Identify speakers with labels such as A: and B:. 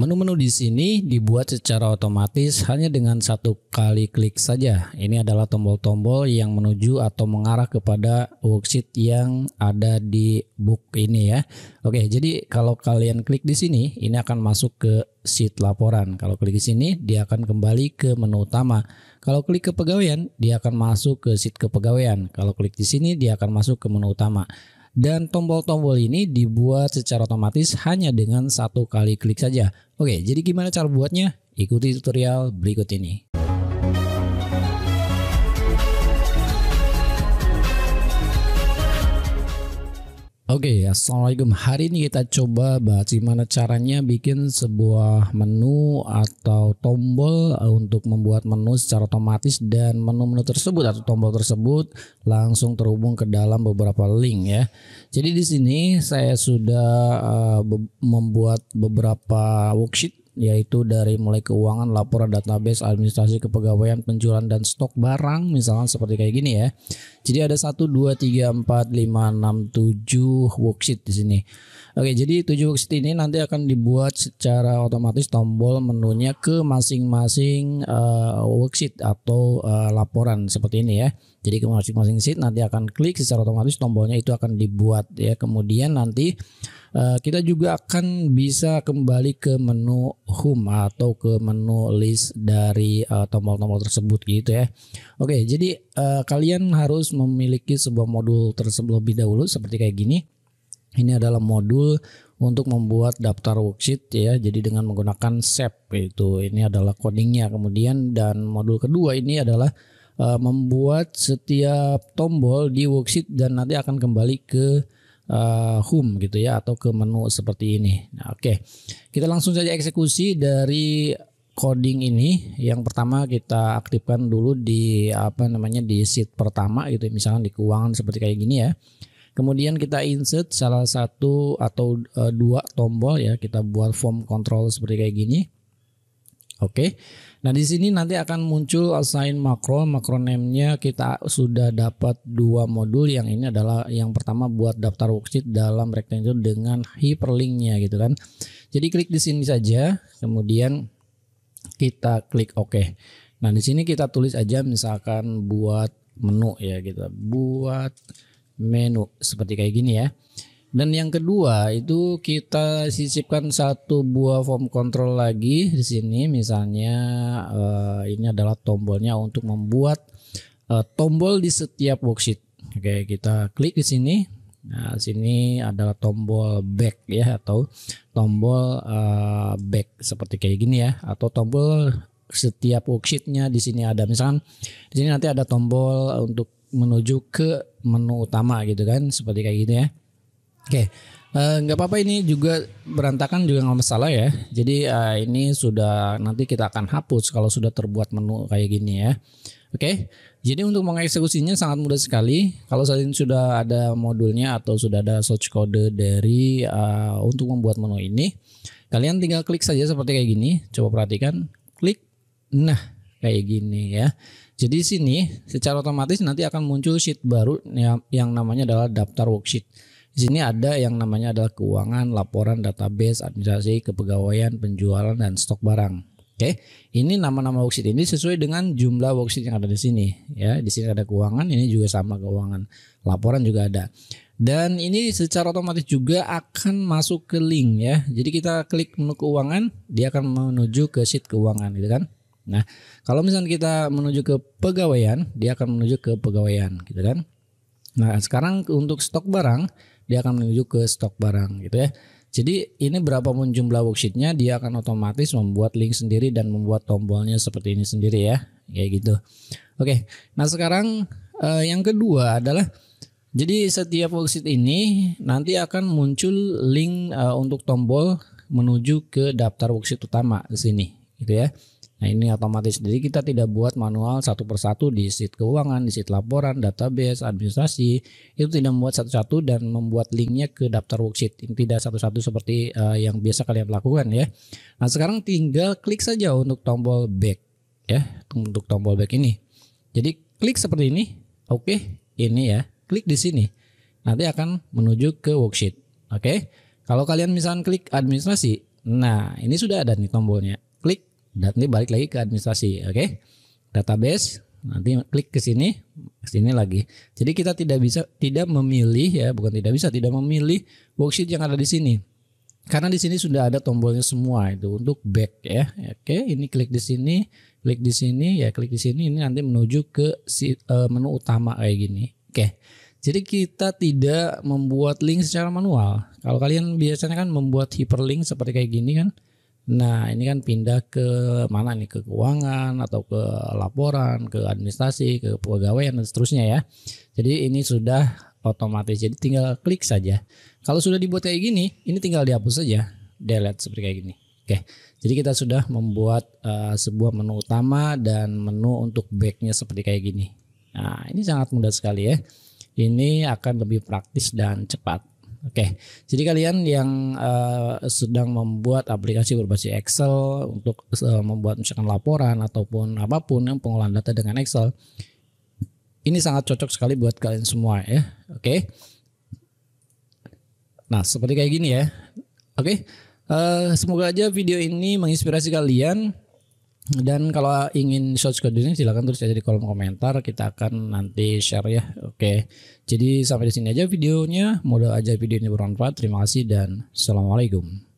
A: Menu-menu di sini dibuat secara otomatis hanya dengan satu kali klik saja. Ini adalah tombol-tombol yang menuju atau mengarah kepada worksheet yang ada di book ini ya. Oke, jadi kalau kalian klik di sini, ini akan masuk ke sheet laporan. Kalau klik di sini, dia akan kembali ke menu utama. Kalau klik ke pegawaian, dia akan masuk ke sheet kepegawaian. Kalau klik di sini, dia akan masuk ke menu utama dan tombol-tombol ini dibuat secara otomatis hanya dengan satu kali klik saja. Oke, jadi gimana cara buatnya? Ikuti tutorial berikut ini. Oke, okay, assalamualaikum. Hari ini kita coba bahas gimana caranya bikin sebuah menu atau tombol eh, untuk membuat menu secara otomatis dan menu-menu tersebut atau tombol tersebut langsung terhubung ke dalam beberapa link ya. Jadi di sini saya sudah eh, membuat beberapa worksheet yaitu dari mulai keuangan, laporan database, administrasi kepegawaian, penjualan dan stok barang misalnya seperti kayak gini ya. Jadi ada 1 2 3 4 5 6 7 worksheet di sini. Oke, jadi 7 worksheet ini nanti akan dibuat secara otomatis tombol menunya ke masing-masing uh, worksheet atau uh, laporan seperti ini ya. Jadi ke masing-masing sheet nanti akan klik secara otomatis tombolnya itu akan dibuat ya. Kemudian nanti Eh, kita juga akan bisa kembali ke menu home atau ke menu list dari eh, tombol-tombol uh, tersebut gitu ya. Oke, jadi uh, kalian harus memiliki sebuah modul tersebut lebih dahulu seperti kayak gini. Ini adalah modul untuk membuat daftar worksheet ya. Jadi dengan menggunakan SEP itu ini adalah codingnya. Kemudian dan modul kedua ini adalah uh, membuat setiap tombol di worksheet dan nanti akan kembali ke uh, eh, home gitu ya atau ke menu seperti ini. Nah, oke. Okay. Kita langsung saja eksekusi dari coding ini. Yang pertama kita aktifkan dulu di apa namanya di sheet pertama gitu misalnya di keuangan seperti kayak gini ya. Kemudian kita insert salah satu atau uh, dua tombol ya, kita buat form control seperti kayak gini. Oke. Okay. Nah, di sini nanti akan muncul assign makro. Makro name-nya kita sudah dapat dua modul. Yang ini adalah yang pertama buat daftar worksheet dalam Rectangle dengan hyperlink-nya gitu kan. Jadi klik di sini saja, kemudian kita klik Oke. Nah, di sini kita tulis aja misalkan buat menu ya gitu. Buat menu seperti kayak gini ya. Dan yang kedua itu kita sisipkan satu buah form control lagi di sini misalnya eh, ini adalah tombolnya untuk membuat eh, tombol di setiap worksheet. Oke, kita klik di sini. Nah, sini adalah tombol back ya atau tombol eh, back seperti kayak gini ya atau tombol setiap worksheetnya di sini ada misalkan di sini nanti ada tombol untuk menuju ke menu utama gitu kan seperti kayak gini ya Oke, okay. Eh, nggak apa-apa ini juga berantakan juga nggak masalah ya. Jadi uh, ini sudah nanti kita akan hapus kalau sudah terbuat menu kayak gini ya. Oke, okay? jadi untuk mengeksekusinya sangat mudah sekali. Kalau saat ini sudah ada modulnya atau sudah ada source code dari uh, untuk membuat menu ini, kalian tinggal klik saja seperti kayak gini. Coba perhatikan, klik. Nah, kayak gini ya. Jadi sini secara otomatis nanti akan muncul sheet baru yang namanya adalah daftar worksheet. Di sini ada yang namanya adalah keuangan, laporan, database, administrasi, kepegawaian, penjualan, dan stok barang. Oke, okay. ini nama-nama worksheet ini sesuai dengan jumlah worksheet yang ada di sini. Ya, di sini ada keuangan, ini juga sama keuangan. Laporan juga ada. Dan ini secara otomatis juga akan masuk ke link ya. Jadi kita klik menu keuangan, dia akan menuju ke sheet keuangan gitu kan. Nah, kalau misalnya kita menuju ke pegawaian, dia akan menuju ke pegawaian gitu kan. Nah, sekarang untuk stok barang, dia akan menuju ke stok barang gitu ya. Jadi ini berapapun jumlah worksheetnya dia akan otomatis membuat link sendiri dan membuat tombolnya seperti ini sendiri ya, kayak gitu. Oke, nah sekarang eh, yang kedua adalah jadi setiap worksheet ini nanti akan muncul link eh, untuk tombol menuju ke daftar worksheet utama di sini, gitu ya. Nah ini otomatis jadi kita tidak buat manual satu persatu di sit keuangan, di sit laporan, database, administrasi itu tidak membuat satu-satu dan membuat linknya ke daftar worksheet yang tidak satu-satu seperti uh, yang biasa kalian lakukan ya. Nah sekarang tinggal klik saja untuk tombol back ya untuk tombol back ini. Jadi klik seperti ini, oke okay, ini ya klik di sini nanti akan menuju ke worksheet, oke? Okay? Kalau kalian misalnya klik administrasi, nah ini sudah ada nih tombolnya dan ini balik lagi ke administrasi, oke? Okay? Database, nanti klik ke sini, ke sini lagi. Jadi kita tidak bisa tidak memilih ya, bukan tidak bisa tidak memilih worksheet yang ada di sini. Karena di sini sudah ada tombolnya semua itu untuk back ya. Oke, ini klik di sini, klik di sini, ya klik di sini ini nanti menuju ke si, uh, menu utama kayak gini. Oke. Jadi kita tidak membuat link secara manual. Kalau kalian biasanya kan membuat hyperlink seperti kayak gini kan, Nah, ini kan pindah ke mana nih? Ke keuangan atau ke laporan, ke administrasi, ke pegawai dan seterusnya ya. Jadi ini sudah otomatis. Jadi tinggal klik saja. Kalau sudah dibuat kayak gini, ini tinggal dihapus saja. Delete seperti kayak gini. Oke. Jadi kita sudah membuat uh, sebuah menu utama dan menu untuk backnya seperti kayak gini. Nah, ini sangat mudah sekali ya. Ini akan lebih praktis dan cepat. Oke, okay. jadi kalian yang uh, sedang membuat aplikasi berbasis Excel untuk uh, membuat misalkan laporan ataupun apapun yang pengolahan data dengan Excel, ini sangat cocok sekali buat kalian semua ya. Oke. Okay. Nah seperti kayak gini ya. Oke, okay. uh, eh, semoga aja video ini menginspirasi kalian dan kalau ingin search ini silahkan tulis aja di kolom komentar. Kita akan nanti share ya. Oke. Jadi sampai di sini aja videonya. Mudah aja videonya bermanfaat. Terima kasih dan Assalamualaikum.